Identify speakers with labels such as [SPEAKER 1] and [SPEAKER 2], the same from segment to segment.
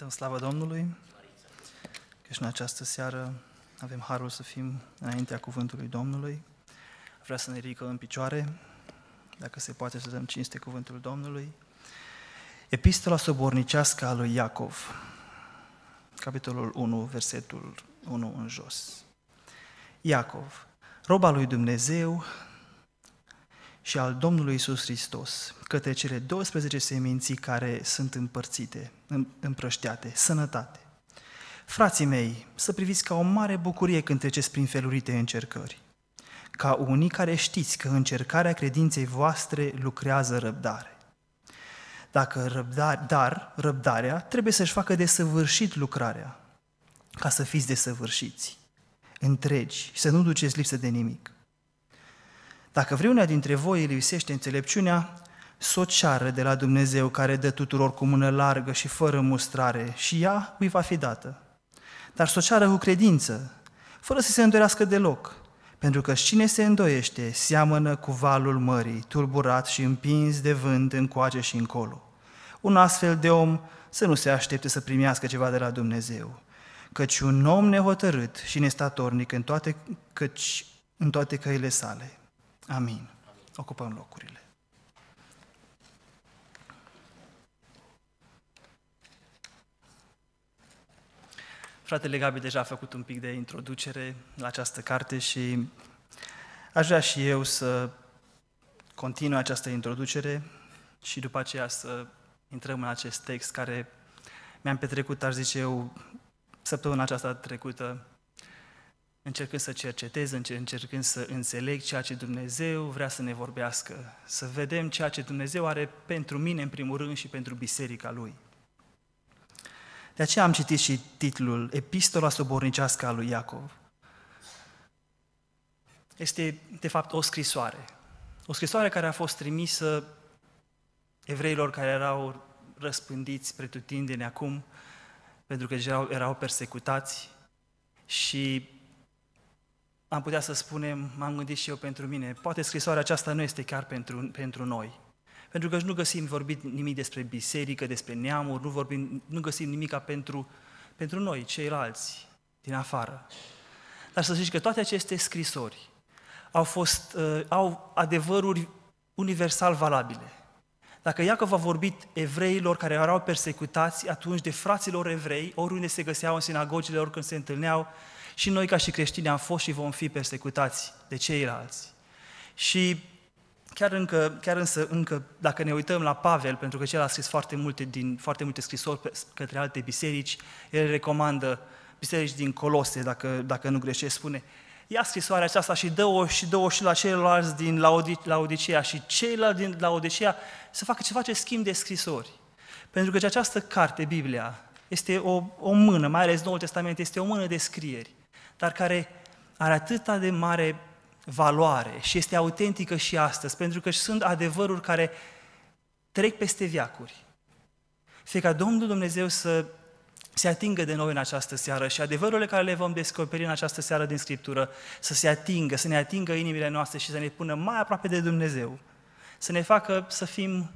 [SPEAKER 1] Dăm slavă Domnului că și în această seară avem harul să fim înaintea cuvântului Domnului. Vreau să ne ridicăm în picioare, dacă se poate să dăm cinste cuvântul Domnului. Epistola sobornicească a lui Iacov, capitolul 1, versetul 1 în jos. Iacov, roba lui Dumnezeu, și al Domnului Isus Hristos către cele 12 seminții care sunt împărțite, împrășteate, sănătate. Frații mei, să priviți ca o mare bucurie când treceți prin felurite încercări, ca unii care știți că încercarea credinței voastre lucrează răbdare. Dacă răbdare, dar răbdarea trebuie să-și facă desăvârșit lucrarea, ca să fiți desăvârșiți, întregi și să nu duceți lipsă de nimic. Dacă vreuna dintre voi îi lipsește înțelepciunea, s o ceară de la Dumnezeu care dă tuturor cu mână largă și fără mustrare și ea îi va fi dată. Dar s o ceară cu credință, fără să se îndoiască deloc, pentru că cine se îndoiește seamănă cu valul mării, tulburat și împins de vânt încoace și încolo. Un astfel de om să nu se aștepte să primească ceva de la Dumnezeu, căci un om nehotărât și nestatornic în toate, căci, în toate căile sale. Amin. Ocupăm locurile. Fratele Gabi deja a făcut un pic de introducere la această carte și aș vrea și eu să continui această introducere și după aceea să intrăm în acest text care mi-am petrecut, aș zice eu, săptămâna aceasta trecută încercând să cercetez, încercând să înțeleg ceea ce Dumnezeu vrea să ne vorbească, să vedem ceea ce Dumnezeu are pentru mine, în primul rând, și pentru biserica Lui. De aceea am citit și titlul Epistola sobornicească a lui Iacov. Este, de fapt, o scrisoare. O scrisoare care a fost trimisă evreilor care erau răspândiți pretutindeni acum, pentru că erau, erau persecutați și am putea să spunem, m-am gândit și eu pentru mine, poate scrisoarea aceasta nu este chiar pentru, pentru noi. Pentru că nu găsim vorbit nimic despre biserică, despre neamuri, nu, vorbim, nu găsim nimica pentru, pentru noi, ceilalți, din afară. Dar să zici că toate aceste scrisori au, fost, uh, au adevăruri universal valabile. Dacă Iacov a vorbit evreilor care erau persecutați atunci de fraților evrei, oriunde se găseau în sinagogile, oricând se întâlneau, și noi ca și creștini am fost și vom fi persecutați de ceilalți. Și chiar, încă, chiar însă, încă, dacă ne uităm la Pavel, pentru că el a scris foarte multe, din, foarte multe scrisori către alte biserici, el recomandă biserici din Colose, dacă, dacă nu greșesc, spune, ia scrisoarea aceasta și dă-o și, dă și la ceilalți din Laodicea și ceilalți din Laodicea să facă ce face schimb de scrisori. Pentru că această carte, Biblia, este o, o mână, mai ales Noul Testament, este o mână de scrieri dar care are atâta de mare valoare și este autentică și astăzi, pentru că sunt adevăruri care trec peste viacuri. Fie ca Domnul Dumnezeu să se atingă de noi în această seară și adevărurile care le vom descoperi în această seară din Scriptură să se atingă, să ne atingă inimile noastre și să ne pună mai aproape de Dumnezeu, să ne facă să fim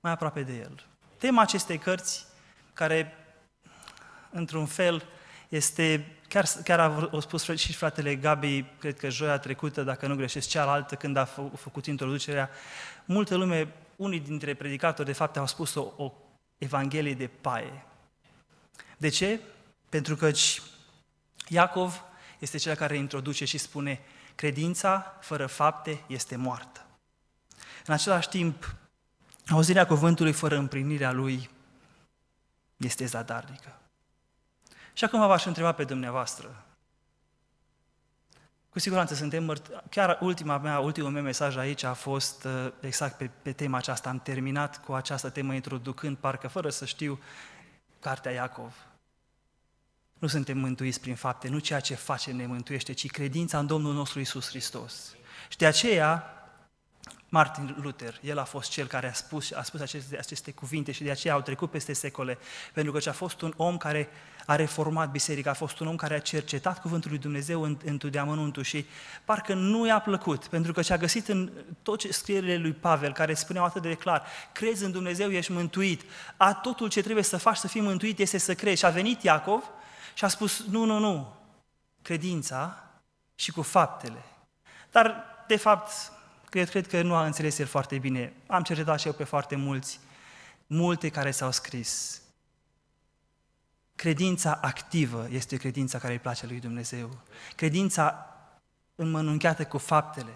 [SPEAKER 1] mai aproape de El. Tema acestei cărți, care într-un fel este Chiar, chiar a, a spus și fratele Gabi, cred că joia trecută, dacă nu greșesc, cealaltă, când a făcut introducerea, multă lume, unii dintre predicatori, de fapt, au spus o, o evanghelie de paie. De ce? Pentru că Iacov este cel care introduce și spune credința fără fapte este moartă. În același timp, auzirea cuvântului fără împlinirea lui este zadarnică. Și acum v-aș întreba pe dumneavoastră. Cu siguranță suntem mărt- Chiar ultima mea, ultimul meu mesaj aici a fost uh, exact pe, pe tema aceasta. Am terminat cu această temă introducând, parcă fără să știu, cartea Iacov. Nu suntem mântuiți prin fapte, nu ceea ce face ne mântuiește, ci credința în Domnul nostru Isus Hristos. Și de aceea, Martin Luther, el a fost cel care a spus, a spus aceste, aceste cuvinte și de aceea au trecut peste secole, pentru că a fost un om care a reformat biserica, a fost un om care a cercetat cuvântul lui Dumnezeu în, în deamănuntul și parcă nu i-a plăcut, pentru că și-a găsit în tot ce scrierile lui Pavel, care spuneau atât de clar, crezi în Dumnezeu, ești mântuit, a totul ce trebuie să faci să fii mântuit este să crezi. Și a venit Iacov și a spus, nu, nu, nu, credința și cu faptele. Dar, de fapt, cred, cred că nu a înțeles el foarte bine. Am cercetat și eu pe foarte mulți, multe care s-au scris Credința activă este credința care îi place lui Dumnezeu. Credința înmănunchiată cu faptele.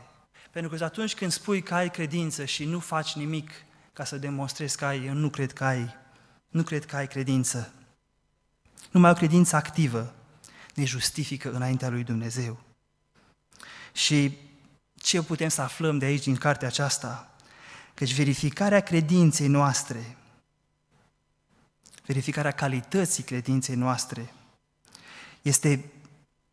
[SPEAKER 1] Pentru că atunci când spui că ai credință și nu faci nimic ca să demonstrezi că ai, eu nu cred că ai, nu cred că ai credință. Numai o credință activă ne justifică înaintea lui Dumnezeu. Și ce putem să aflăm de aici din cartea aceasta? Căci verificarea credinței noastre verificarea calității credinței noastre este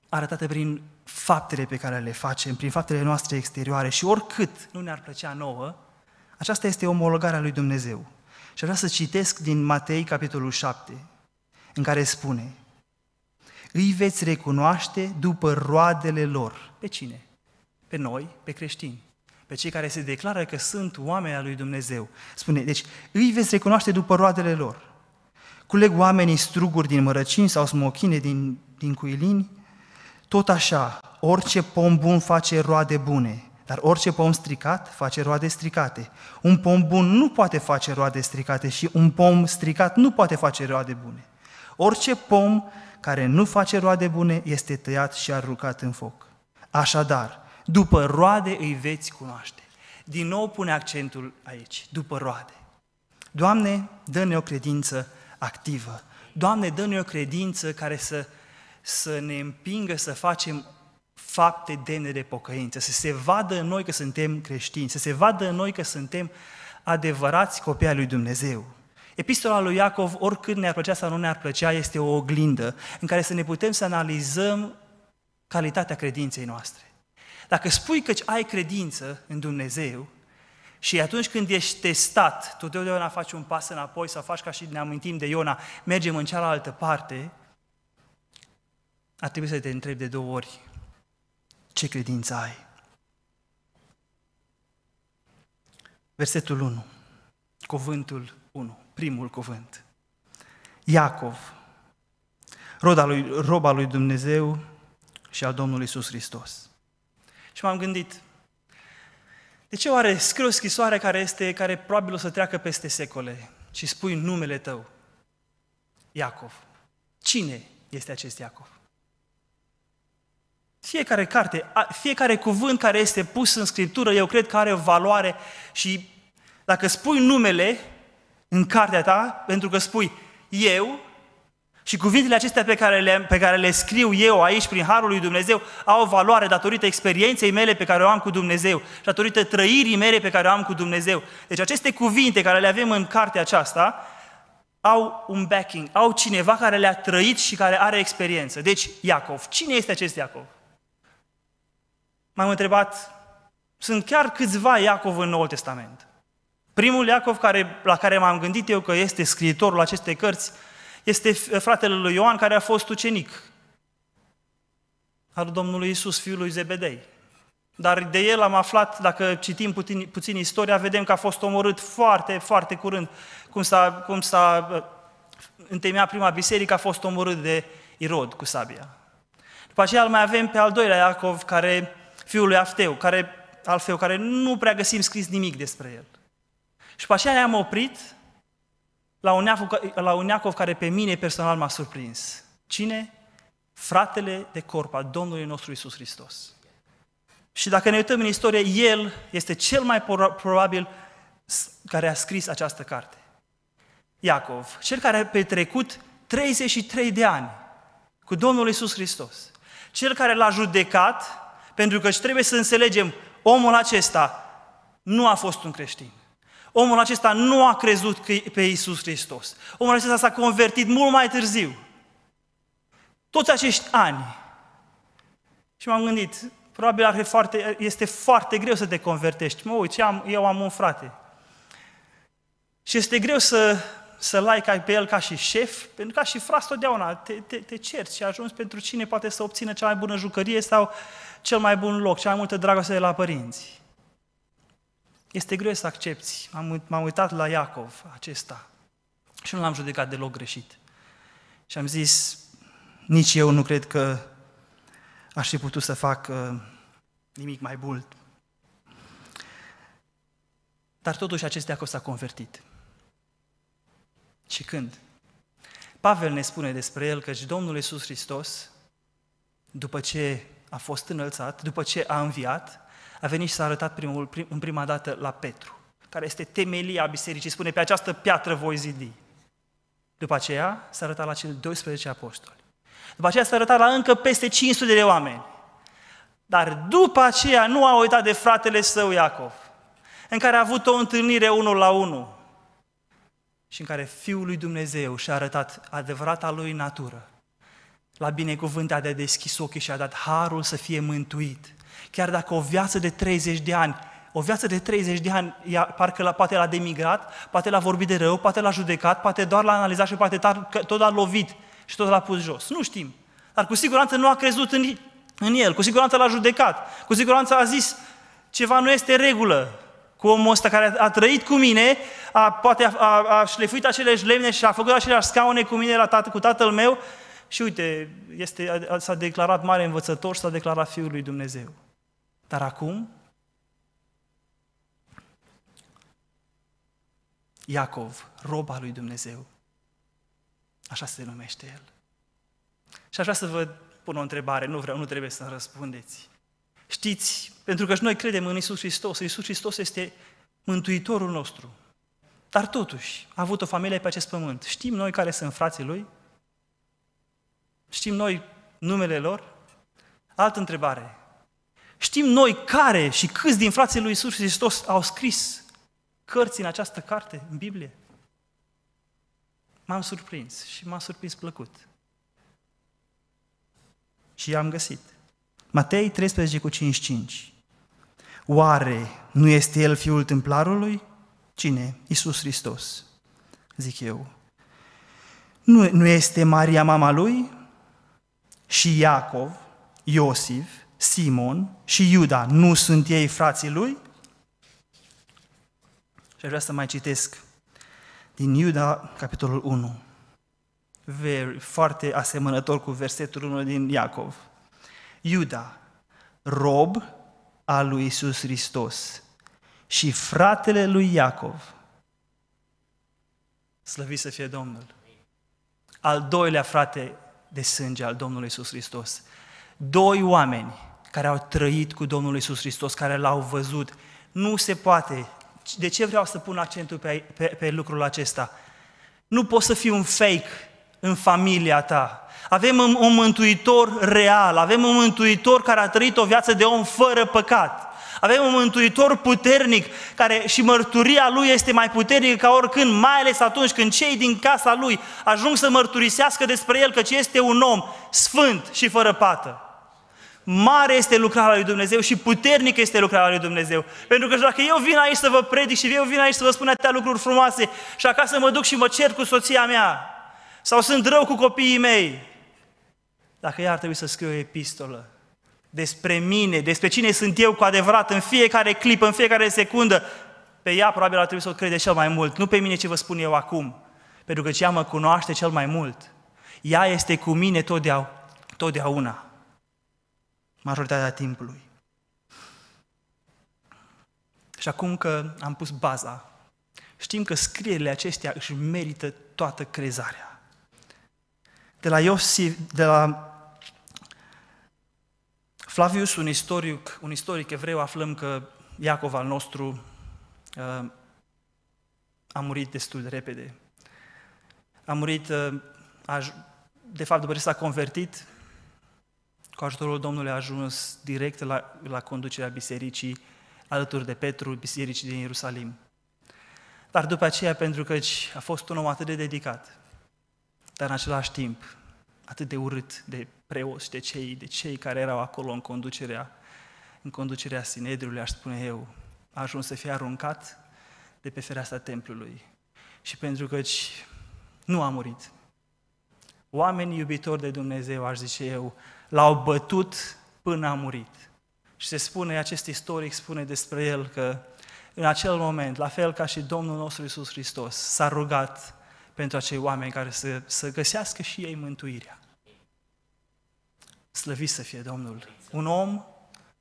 [SPEAKER 1] arătată prin faptele pe care le facem, prin faptele noastre exterioare și oricât nu ne-ar plăcea nouă, aceasta este omologarea lui Dumnezeu. Și vreau să citesc din Matei, capitolul 7, în care spune Îi veți recunoaște după roadele lor. Pe cine? Pe noi, pe creștini pe cei care se declară că sunt oameni al lui Dumnezeu. Spune, deci, îi veți recunoaște după roadele lor. Culeg oamenii struguri din mărăcini sau smochine din, din cuilini? Tot așa, orice pom bun face roade bune, dar orice pom stricat face roade stricate. Un pom bun nu poate face roade stricate și un pom stricat nu poate face roade bune. Orice pom care nu face roade bune este tăiat și aruncat în foc. Așadar, după roade îi veți cunoaște. Din nou pune accentul aici, după roade. Doamne, dă-ne o credință activă. Doamne, dă-ne o credință care să, să ne împingă să facem fapte demne de pocăință, să se vadă în noi că suntem creștini, să se vadă în noi că suntem adevărați copii ai lui Dumnezeu. Epistola lui Iacov, oricât ne-ar plăcea sau nu ne-ar plăcea, este o oglindă în care să ne putem să analizăm calitatea credinței noastre. Dacă spui că ai credință în Dumnezeu, și atunci când ești testat, tu totdeauna faci un pas înapoi sau faci ca și ne amintim de Iona, mergem în cealaltă parte, ar trebui să te întrebi de două ori ce credință ai. Versetul 1, cuvântul 1, primul cuvânt. Iacov, roda lui, roba lui Dumnezeu și al Domnului Iisus Hristos. Și m-am gândit, de ce oare scriu o scrisoare care, este, care probabil o să treacă peste secole și spui numele tău? Iacov. Cine este acest Iacov? Fiecare carte, fiecare cuvânt care este pus în Scriptură, eu cred că are valoare și dacă spui numele în cartea ta, pentru că spui eu, și cuvintele acestea pe care, le, pe care le scriu eu aici, prin Harul lui Dumnezeu, au valoare datorită experienței mele pe care o am cu Dumnezeu și datorită trăirii mele pe care o am cu Dumnezeu. Deci aceste cuvinte care le avem în cartea aceasta au un backing, au cineva care le-a trăit și care are experiență. Deci, Iacov. Cine este acest Iacov? M-am întrebat, sunt chiar câțiva Iacov în Noul Testament. Primul Iacov care, la care m-am gândit eu că este scriitorul acestei cărți este fratele lui Ioan care a fost ucenic al Domnului Isus, fiul lui Zebedei. Dar de el am aflat, dacă citim puțin, puțin istoria, vedem că a fost omorât foarte, foarte curând. Cum s-a, cum s-a uh, întemeiat prima biserică, a fost omorât de Irod cu sabia. După aceea îl mai avem pe al doilea Iacov, care, fiul lui Afteu, care, Alfeu, care nu prea găsim scris nimic despre el. Și după aceea am oprit la un, Iacov, la un Iacov care pe mine personal m-a surprins. Cine? Fratele de corp al Domnului nostru Isus Hristos. Și dacă ne uităm în istorie, el este cel mai probabil care a scris această carte. Iacov, cel care a petrecut 33 de ani cu Domnul Isus Hristos, cel care l-a judecat, pentru că și trebuie să înțelegem, omul acesta nu a fost un creștin omul acesta nu a crezut pe Iisus Hristos. Omul acesta s-a convertit mult mai târziu. Toți acești ani. Și m-am gândit, probabil foarte, este foarte greu să te convertești. Mă uit, eu am, eu am un frate. Și este greu să, să-l ca pe el ca și șef, pentru că și fras totdeauna te, te, te cerți și ajungi pentru cine poate să obțină cea mai bună jucărie sau cel mai bun loc, cea mai multă dragoste de la părinți. Este greu să accepti. Am, m-am uitat la Iacov acesta și nu l-am judecat deloc greșit. Și am zis, nici eu nu cred că aș fi putut să fac uh, nimic mai mult. Dar totuși acest Iacov s-a convertit. Și când? Pavel ne spune despre el că Domnul Iisus Hristos, după ce a fost înălțat, după ce a înviat, a venit și s-a arătat primul, prim, în prima dată la Petru, care este temelia bisericii, spune pe această piatră voi zidi. După aceea s-a arătat la cei 12 apostoli. După aceea s-a arătat la încă peste 500 de oameni. Dar după aceea nu a uitat de fratele său Iacov, în care a avut o întâlnire unul la unul și în care Fiul lui Dumnezeu și-a arătat adevărata lui natură la binecuvântarea binecuvântat de a deschis ochii și a dat harul să fie mântuit. Chiar dacă o viață de 30 de ani, o viață de 30 de ani, ea, parcă la, poate l-a demigrat, poate l-a vorbit de rău, poate l-a judecat, poate doar l-a analizat și poate tot l-a lovit și tot l-a pus jos. Nu știm. Dar cu siguranță nu a crezut în, în el, cu siguranță l-a judecat, cu siguranță a zis ceva nu este regulă, cu omul ăsta care a, trăit cu mine, a, poate a, a, a șlefuit aceleași lemne și a făcut aceleași scaune cu mine la tată, cu tatăl meu și uite, este, s-a declarat mare învățător și s-a declarat Fiul lui Dumnezeu. Dar acum, Iacov, roba lui Dumnezeu. Așa se numește el. Și aș vrea să vă pun o întrebare, nu vreau, nu trebuie să răspundeți. Știți, pentru că și noi credem în Isus Hristos, Isus Hristos este Mântuitorul nostru. Dar totuși, a avut o familie pe acest pământ. Știm noi care sunt frații lui? Știm noi numele lor? Altă întrebare. Știm noi care și câți din frații lui Isus Hristos au scris cărți în această carte, în Biblie? M-am surprins și m am surprins plăcut. Și am găsit. Matei 13 cu 55. Oare nu este El fiul templarului? Cine? Iisus Hristos. Zic eu. Nu, nu este Maria mama lui? și Iacov, Iosif, Simon și Iuda, nu sunt ei frații lui? Și aș vrea să mai citesc din Iuda, capitolul 1, Very, foarte asemănător cu versetul 1 din Iacov. Iuda, rob al lui Isus Hristos și fratele lui Iacov. Slăvit să fie Domnul! Al doilea frate de sânge al Domnului Isus Hristos. Doi oameni care au trăit cu Domnul Isus Hristos, care l-au văzut. Nu se poate. De ce vreau să pun accentul pe, pe, pe lucrul acesta? Nu poți să fii un fake în familia ta. Avem un mântuitor real, avem un mântuitor care a trăit o viață de om fără păcat. Avem un mântuitor puternic care și mărturia lui este mai puternică ca oricând, mai ales atunci când cei din casa lui ajung să mărturisească despre el că este un om sfânt și fără pată. Mare este lucrarea lui Dumnezeu și puternică este lucrarea lui Dumnezeu. Pentru că dacă eu vin aici să vă predic și eu vin aici să vă spun atâtea lucruri frumoase și acasă mă duc și mă cer cu soția mea sau sunt rău cu copiii mei, dacă ea ar trebui să scriu o epistolă despre mine, despre cine sunt eu cu adevărat în fiecare clipă, în fiecare secundă, pe ea probabil ar trebui să o crede cel mai mult, nu pe mine ce vă spun eu acum, pentru că ea mă cunoaște cel mai mult. Ea este cu mine totdeauna, majoritatea timpului. Și acum că am pus baza, știm că scrierile acestea își merită toată crezarea. De la Iosif, de la Flavius, un istoric, un istoric evreu, aflăm că Iacov al nostru uh, a murit destul de repede. A murit, uh, a, de fapt, după ce s-a convertit, cu ajutorul Domnului a ajuns direct la, la conducerea bisericii, alături de Petru, bisericii din Ierusalim. Dar după aceea, pentru că a fost un om atât de dedicat, dar în același timp atât de urât de preoți, de cei, de cei care erau acolo în conducerea, în conducerea Sinedriului, aș spune eu, a ajuns să fie aruncat de pe fereastra templului. Și pentru că nu a murit. Oamenii iubitori de Dumnezeu, aș zice eu, l-au bătut până a murit. Și se spune, acest istoric spune despre el că în acel moment, la fel ca și Domnul nostru Iisus Hristos, s-a rugat pentru acei oameni care să, să găsească și ei mântuirea. Slăvit să fie Domnul! Un om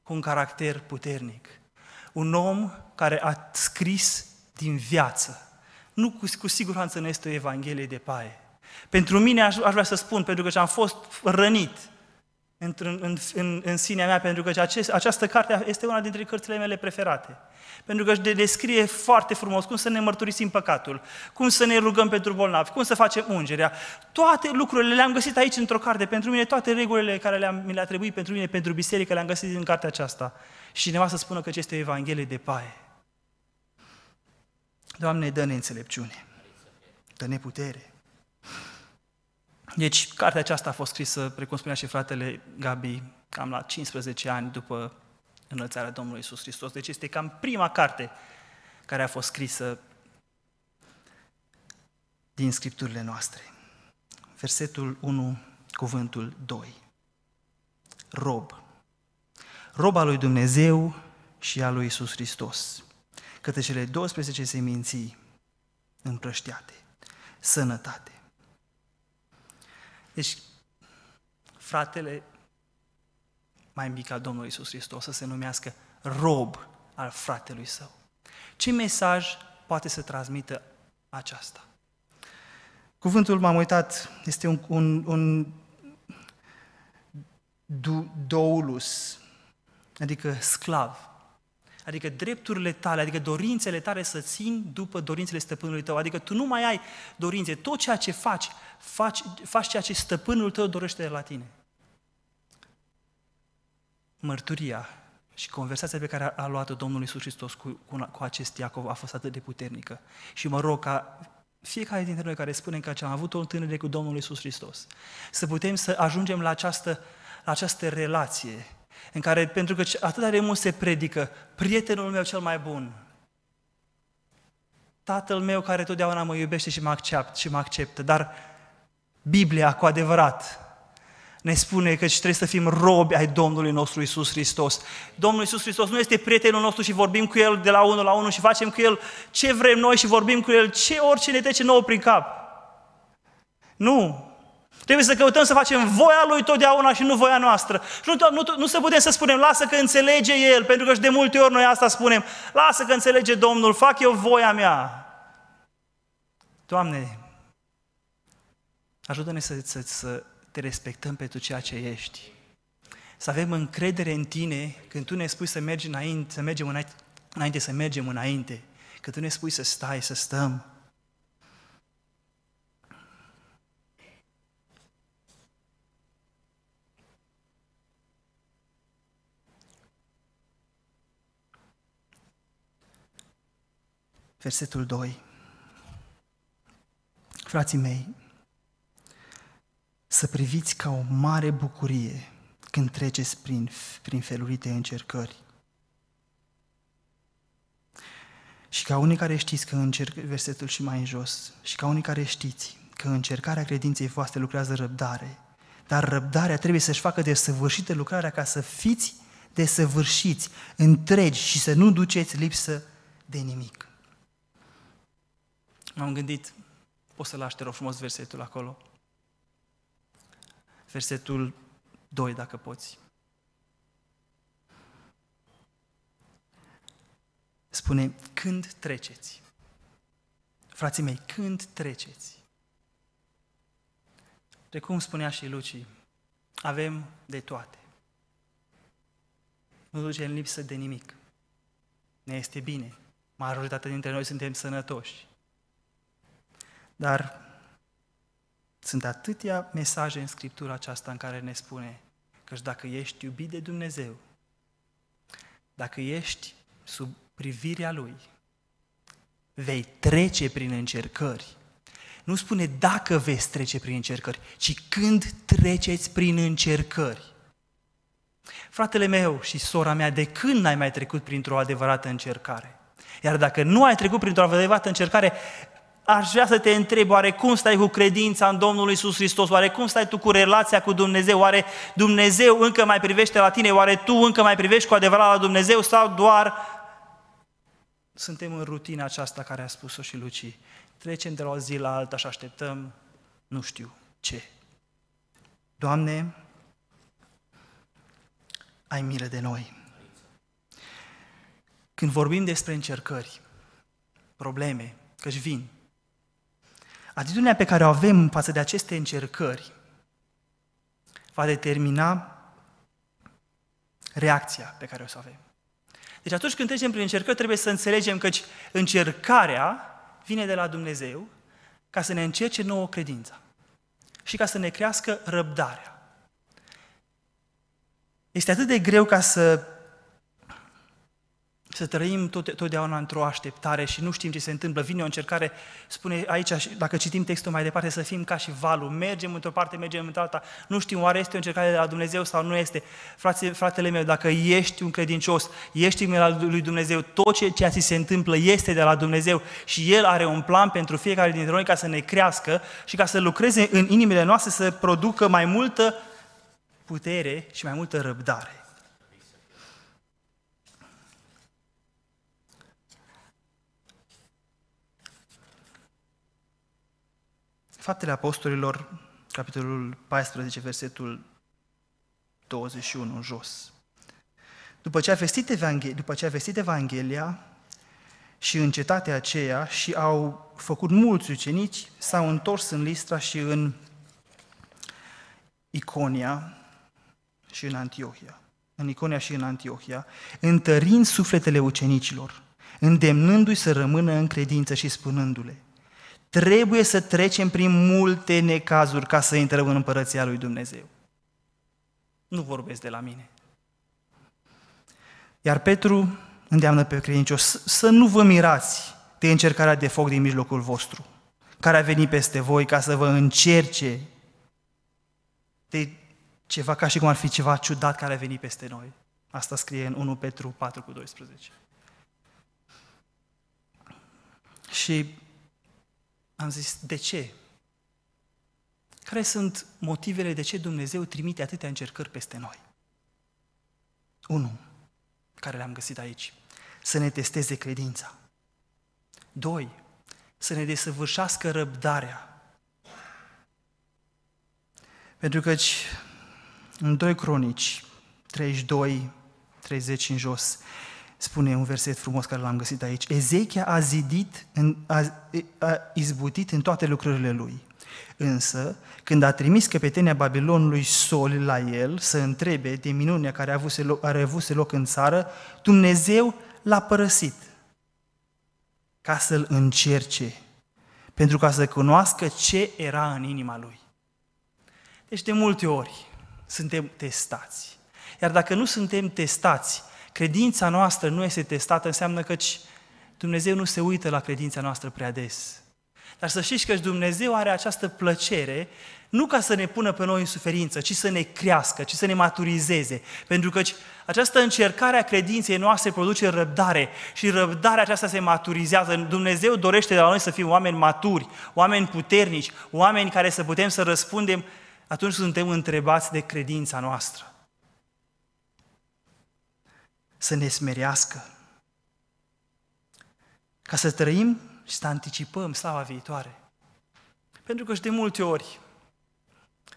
[SPEAKER 1] cu un caracter puternic. Un om care a scris din viață. Nu cu, cu siguranță nu este o Evanghelie de paie. Pentru mine aș, aș vrea să spun, pentru că și-am fost rănit, în, în, în, în sinea mea, pentru că acest, această carte este una dintre cărțile mele preferate. Pentru că își descrie foarte frumos cum să ne mărturisim păcatul, cum să ne rugăm pentru bolnavi, cum să facem ungerea. Toate lucrurile le-am găsit aici într-o carte. Pentru mine toate regulile care le-am, mi le-a trebuit pentru mine, pentru biserică, le-am găsit în cartea aceasta. Și cineva să spună că este o Evanghelie de paie. Doamne, dă-ne înțelepciune, dă-ne putere, deci, cartea aceasta a fost scrisă, precum spunea și fratele Gabi, cam la 15 ani după înălțarea Domnului Isus Hristos. Deci este cam prima carte care a fost scrisă din scripturile noastre. Versetul 1, cuvântul 2. Rob. Rob al lui Dumnezeu și al lui Isus Hristos. Către cele 12 seminții împrăștiate. Sănătate deci, fratele mai mic al Domnului Isus Hristos să se numească rob al fratelui său. Ce mesaj poate să transmită aceasta? Cuvântul, m-am uitat, este un, un, un du, doulus, adică sclav adică drepturile tale, adică dorințele tale să țin după dorințele stăpânului tău, adică tu nu mai ai dorințe, tot ceea ce faci, faci, faci ceea ce stăpânul tău dorește de la tine. Mărturia și conversația pe care a, luat-o Domnul Iisus Hristos cu, cu, cu acest Iacov a fost atât de puternică. Și mă rog ca fiecare dintre noi care spunem că am avut o întâlnire cu Domnul Iisus Hristos, să putem să ajungem la această, la această relație în care, pentru că atât de mult se predică, prietenul meu cel mai bun, tatăl meu care totdeauna mă iubește și mă, accept, și mă acceptă, dar Biblia cu adevărat ne spune că trebuie să fim robi ai Domnului nostru Isus Hristos. Domnul Isus Hristos nu este prietenul nostru și vorbim cu El de la unul la unul și facem cu El ce vrem noi și vorbim cu El ce orice ne trece nouă prin cap. Nu! Trebuie să căutăm să facem voia Lui totdeauna și nu voia noastră. Și nu, nu, nu să putem să spunem, lasă că înțelege El, pentru că și de multe ori noi asta spunem, lasă că înțelege Domnul, fac eu voia mea. Doamne, ajută-ne să, să, să te respectăm pentru ceea ce ești. Să avem încredere în Tine când Tu ne spui să mergi înainte, să mergem înainte, înainte să mergem înainte. Când Tu ne spui să stai, să stăm. versetul 2. Frații mei, să priviți ca o mare bucurie când treceți prin, prin felurite încercări. Și ca unii care știți că încerc, versetul și mai în jos, și ca unii care știți că încercarea credinței voastre lucrează răbdare, dar răbdarea trebuie să-și facă de săvârșită lucrarea ca să fiți săvârșiți întregi și să nu duceți lipsă de nimic. M-am gândit, poți să lași, te rog frumos, versetul acolo. Versetul 2, dacă poți. Spune, când treceți? Frații mei, când treceți? Precum spunea și Luci, avem de toate. Nu duce în lipsă de nimic. Ne este bine. Majoritatea dintre noi suntem sănătoși. Dar sunt atâtea mesaje în Scriptura aceasta în care ne spune că dacă ești iubit de Dumnezeu, dacă ești sub privirea Lui, vei trece prin încercări. Nu spune dacă veți trece prin încercări, ci când treceți prin încercări. Fratele meu și sora mea, de când n-ai mai trecut printr-o adevărată încercare? Iar dacă nu ai trecut printr-o adevărată încercare, aș vrea să te întreb, oare cum stai cu credința în Domnul Isus Hristos? Oare cum stai tu cu relația cu Dumnezeu? Oare Dumnezeu încă mai privește la tine? Oare tu încă mai privești cu adevărat la Dumnezeu? Sau doar suntem în rutina aceasta care a spus-o și Luci? Trecem de la o zi la alta și așteptăm nu știu ce. Doamne, ai milă de noi. Când vorbim despre încercări, probleme, că-și vin, Atitudinea pe care o avem față de aceste încercări va determina reacția pe care o să avem. Deci atunci când trecem prin încercări, trebuie să înțelegem că încercarea vine de la Dumnezeu ca să ne încerce nouă credința și ca să ne crească răbdarea. Este atât de greu ca să să trăim tot, totdeauna într-o așteptare și nu știm ce se întâmplă. Vine o încercare, spune aici, dacă citim textul mai departe, să fim ca și valul. Mergem într-o parte, mergem într-alta. Nu știm oare este o încercare de la Dumnezeu sau nu este. Frate, fratele meu, dacă ești un credincios, ești al lui Dumnezeu, tot ce, ceea ce se întâmplă este de la Dumnezeu și El are un plan pentru fiecare dintre noi ca să ne crească și ca să lucreze în inimile noastre să producă mai multă putere și mai multă răbdare. Faptele Apostolilor, capitolul 14, versetul 21 jos. După ce a vestit, Evanghelia, după ce a vestit Evanghelia și în cetatea aceea și au făcut mulți ucenici, s-au întors în Listra și în Iconia și în Antiohia. În Iconia și în Antiohia, întărind sufletele ucenicilor, îndemnându-i să rămână în credință și spunându-le, Trebuie să trecem prin multe necazuri ca să intrăm în împărăția lui Dumnezeu. Nu vorbesc de la mine. Iar Petru îndeamnă pe credincios să nu vă mirați de încercarea de foc din mijlocul vostru, care a venit peste voi ca să vă încerce de ceva ca și cum ar fi ceva ciudat care a venit peste noi. Asta scrie în 1 Petru 4 cu 12. Și am zis, de ce? Care sunt motivele de ce Dumnezeu trimite atâtea încercări peste noi? Unu, care le-am găsit aici, să ne testeze credința. Doi, să ne desăvârșească răbdarea. Pentru că în 2 Cronici, 32, 30 în jos, spune un verset frumos care l-am găsit aici. Ezechia a zidit, a, a izbutit în toate lucrările lui. Însă, când a trimis căpetenia Babilonului Sol la el să întrebe de minunea care a avut loc, are avut loc în țară, Dumnezeu l-a părăsit ca să-l încerce, pentru ca să cunoască ce era în inima lui. Deci de multe ori suntem testați. Iar dacă nu suntem testați, credința noastră nu este testată, înseamnă că Dumnezeu nu se uită la credința noastră prea des. Dar să știți că Dumnezeu are această plăcere nu ca să ne pună pe noi în suferință, ci să ne crească, ci să ne maturizeze. Pentru că această încercare a credinței noastre produce răbdare și răbdarea aceasta se maturizează. Dumnezeu dorește de la noi să fim oameni maturi, oameni puternici, oameni care să putem să răspundem atunci când suntem întrebați de credința noastră să ne smerească, ca să trăim și să anticipăm slava viitoare. Pentru că și de multe ori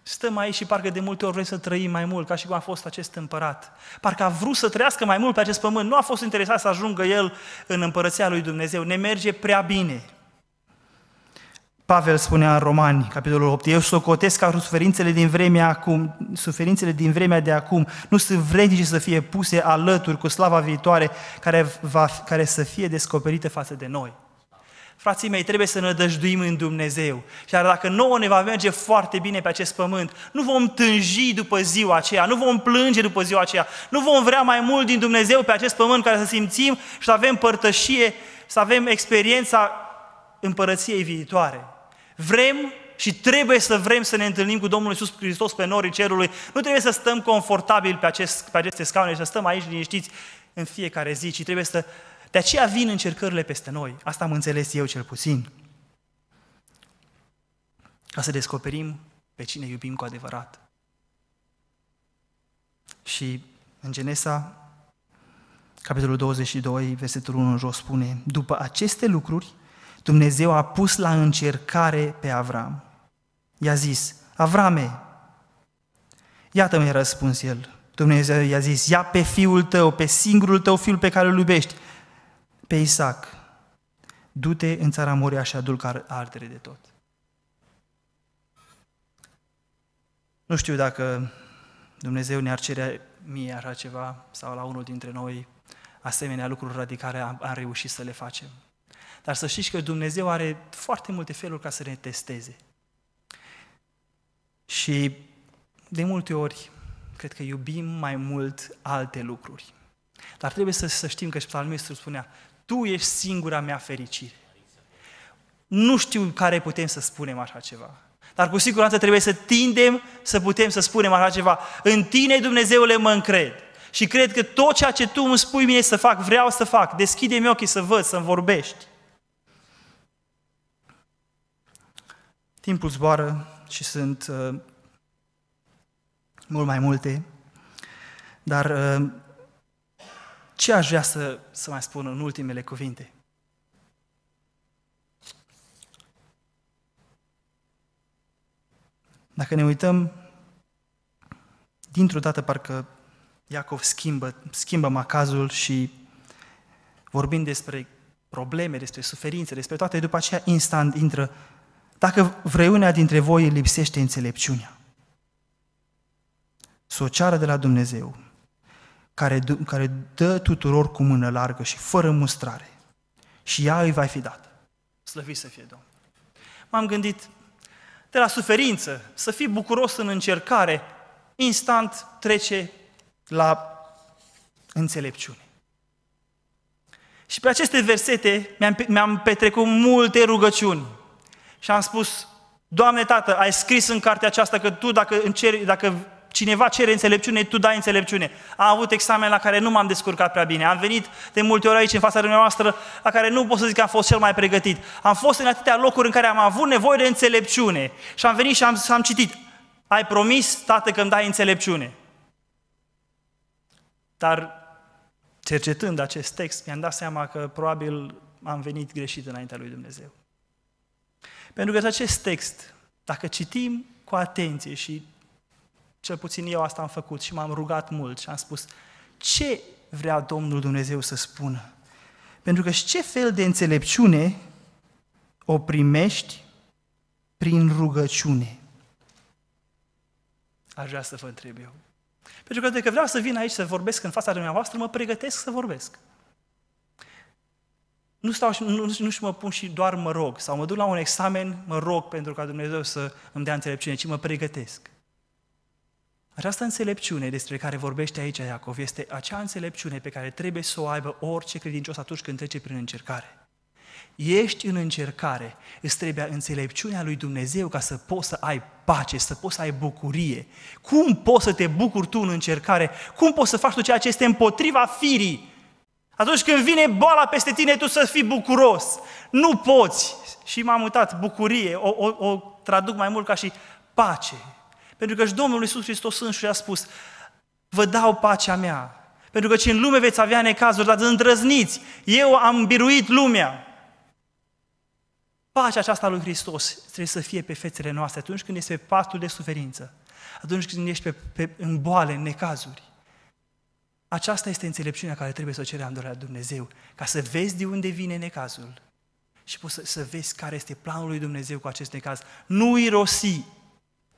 [SPEAKER 1] stăm aici și parcă de multe ori vrem să trăim mai mult, ca și cum a fost acest împărat. Parcă a vrut să trăiască mai mult pe acest pământ, nu a fost interesat să ajungă el în împărăția lui Dumnezeu, ne merge prea bine. Pavel spunea în Romani, capitolul 8, eu socotesc ca suferințele din vremea, acum, suferințele din vremea de acum nu sunt vrednice să fie puse alături cu slava viitoare care, va, care să fie descoperită față de noi. Frații mei, trebuie să ne dăjduim în Dumnezeu. Și dacă nouă ne va merge foarte bine pe acest pământ, nu vom tânji după ziua aceea, nu vom plânge după ziua aceea, nu vom vrea mai mult din Dumnezeu pe acest pământ care să simțim și să avem părtășie, să avem experiența împărăției viitoare. Vrem și trebuie să vrem să ne întâlnim cu Domnul Iisus Hristos pe norii cerului. Nu trebuie să stăm confortabil pe, acest, pe aceste scaune și să stăm aici liniștiți în fiecare zi, ci trebuie să... De aceea vin încercările peste noi. Asta am înțeles eu cel puțin. Ca să descoperim pe cine iubim cu adevărat. Și în Genesa, capitolul 22, versetul 1 în jos spune, după aceste lucruri, Dumnezeu a pus la încercare pe Avram. I-a zis, Avrame, iată mi-a răspuns el. Dumnezeu i-a zis, ia pe fiul tău, pe singurul tău fiul pe care îl iubești, pe Isaac, du-te în țara Moria și adul ardere de tot. Nu știu dacă Dumnezeu ne-ar cere mie așa ceva sau la unul dintre noi asemenea lucruri radicale am, am reușit să le facem. Dar să știți că Dumnezeu are foarte multe feluri ca să ne testeze. Și de multe ori, cred că iubim mai mult alte lucruri. Dar trebuie să, să știm că și psalmistul spunea, Tu ești singura mea fericire. Nu știu care putem să spunem așa ceva. Dar cu siguranță trebuie să tindem să putem să spunem așa ceva. În tine, Dumnezeule, mă încred. Și cred că tot ceea ce tu îmi spui mie să fac, vreau să fac. Deschide-mi ochii să văd, să-mi vorbești. Timpul zboară și sunt uh, mult mai multe, dar uh, ce aș vrea să, să mai spun în ultimele cuvinte? Dacă ne uităm, dintr-o dată parcă Iacov schimbă, schimbă macazul și vorbind despre probleme, despre suferințe, despre toate, după aceea instant intră dacă vreunea dintre voi îi lipsește înțelepciunea, să o ceară de la Dumnezeu, care, care dă tuturor cu mână largă și fără mustrare, și ea îi va fi dată. Slăvit să fie Domnul! M-am gândit, de la suferință, să fii bucuros în încercare, instant trece la înțelepciune. Și pe aceste versete mi-am, mi-am petrecut multe rugăciuni și am spus, Doamne Tată, ai scris în cartea aceasta că Tu, dacă, înceri, dacă cineva cere înțelepciune, Tu dai înțelepciune. Am avut examen la care nu m-am descurcat prea bine. Am venit de multe ori aici, în fața dumneavoastră, la care nu pot să zic că am fost cel mai pregătit. Am fost în atâtea locuri în care am avut nevoie de înțelepciune. Și am venit și am, am citit. Ai promis, Tată, că îmi dai înțelepciune. Dar cercetând acest text, mi-am dat seama că probabil am venit greșit înaintea lui Dumnezeu. Pentru că acest text, dacă citim cu atenție și cel puțin eu asta am făcut și m-am rugat mult și am spus ce vrea Domnul Dumnezeu să spună. Pentru că și ce fel de înțelepciune o primești prin rugăciune. Aș vrea să vă întreb eu. Pentru că dacă vreau să vin aici să vorbesc în fața dumneavoastră, mă pregătesc să vorbesc. Nu stau și nu, nu și mă pun și doar mă rog, sau mă duc la un examen, mă rog pentru ca Dumnezeu să îmi dea înțelepciune, ci mă pregătesc. Această înțelepciune despre care vorbește aici Iacov este acea înțelepciune pe care trebuie să o aibă orice credincios atunci când trece prin încercare. Ești în încercare, îți trebuie înțelepciunea lui Dumnezeu ca să poți să ai pace, să poți să ai bucurie. Cum poți să te bucuri tu în încercare? Cum poți să faci tu ceea ce este împotriva firii? Atunci când vine boala peste tine, tu să fii bucuros. Nu poți. Și m-am uitat, bucurie, o, o, o traduc mai mult ca și pace. Pentru că și Domnul Iisus Hristos însuși a spus, vă dau pacea mea. Pentru că și în lume veți avea necazuri, dar îndrăzniți, eu am biruit lumea. Pacea aceasta lui Hristos trebuie să fie pe fețele noastre atunci când este pe patul de suferință, atunci când ești pe, pe, în boale, în necazuri. Aceasta este înțelepciunea care trebuie să o cerem de la Dumnezeu, ca să vezi de unde vine necazul și poți să, vezi care este planul lui Dumnezeu cu acest necaz. Nu irosi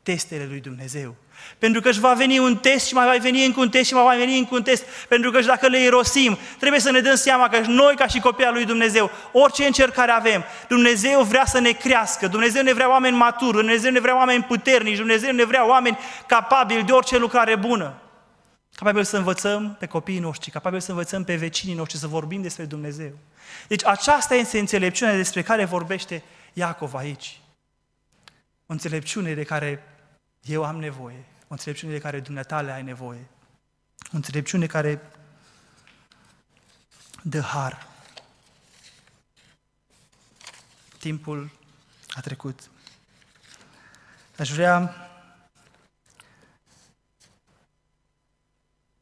[SPEAKER 1] testele lui Dumnezeu. Pentru că își va veni un test și mai va veni încă un test și mai va veni încă un test. Pentru că și dacă le irosim, trebuie să ne dăm seama că noi ca și copii al lui Dumnezeu, orice încercare avem, Dumnezeu vrea să ne crească, Dumnezeu ne vrea oameni maturi, Dumnezeu ne vrea oameni puternici, Dumnezeu ne vrea oameni capabili de orice lucrare bună. Capabil să învățăm pe copiii noștri, capabil să învățăm pe vecinii noștri, să vorbim despre Dumnezeu. Deci aceasta este înțelepciunea despre care vorbește Iacov aici. O înțelepciune de care eu am nevoie, o înțelepciune de care dumneatale ai nevoie, o înțelepciune care dă har. Timpul a trecut. Aș vrea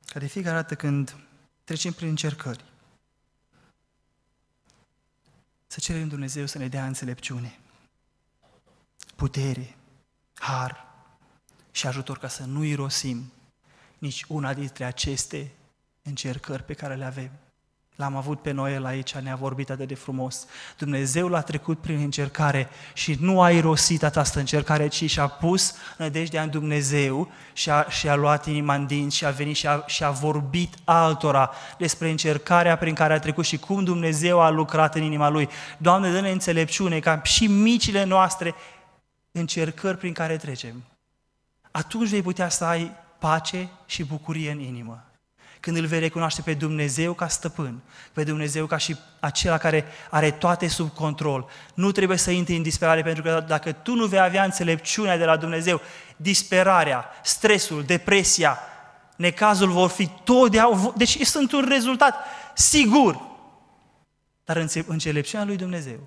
[SPEAKER 1] care fiecare dată când trecem prin încercări, să cerem Dumnezeu să ne dea înțelepciune, putere, har și ajutor ca să nu irosim nici una dintre aceste încercări pe care le avem. L-am avut pe Noel aici, ne-a vorbit atât de frumos. Dumnezeu l-a trecut prin încercare și nu a irosit această încercare, ci și-a pus nădejdea în Dumnezeu și a, și a luat inima în dinți și a venit și a, și a vorbit altora despre încercarea prin care a trecut și cum Dumnezeu a lucrat în inima lui. Doamne, dă-ne înțelepciune ca și micile noastre încercări prin care trecem. Atunci vei putea să ai pace și bucurie în inimă când îl vei recunoaște pe Dumnezeu ca stăpân, pe Dumnezeu ca și acela care are toate sub control. Nu trebuie să intri în disperare, pentru că dacă tu nu vei avea înțelepciunea de la Dumnezeu, disperarea, stresul, depresia, necazul vor fi totdeauna, deci sunt un rezultat sigur. Dar înțelepciunea lui Dumnezeu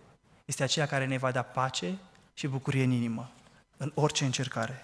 [SPEAKER 1] este aceea care ne va da pace și bucurie în inimă, în orice încercare.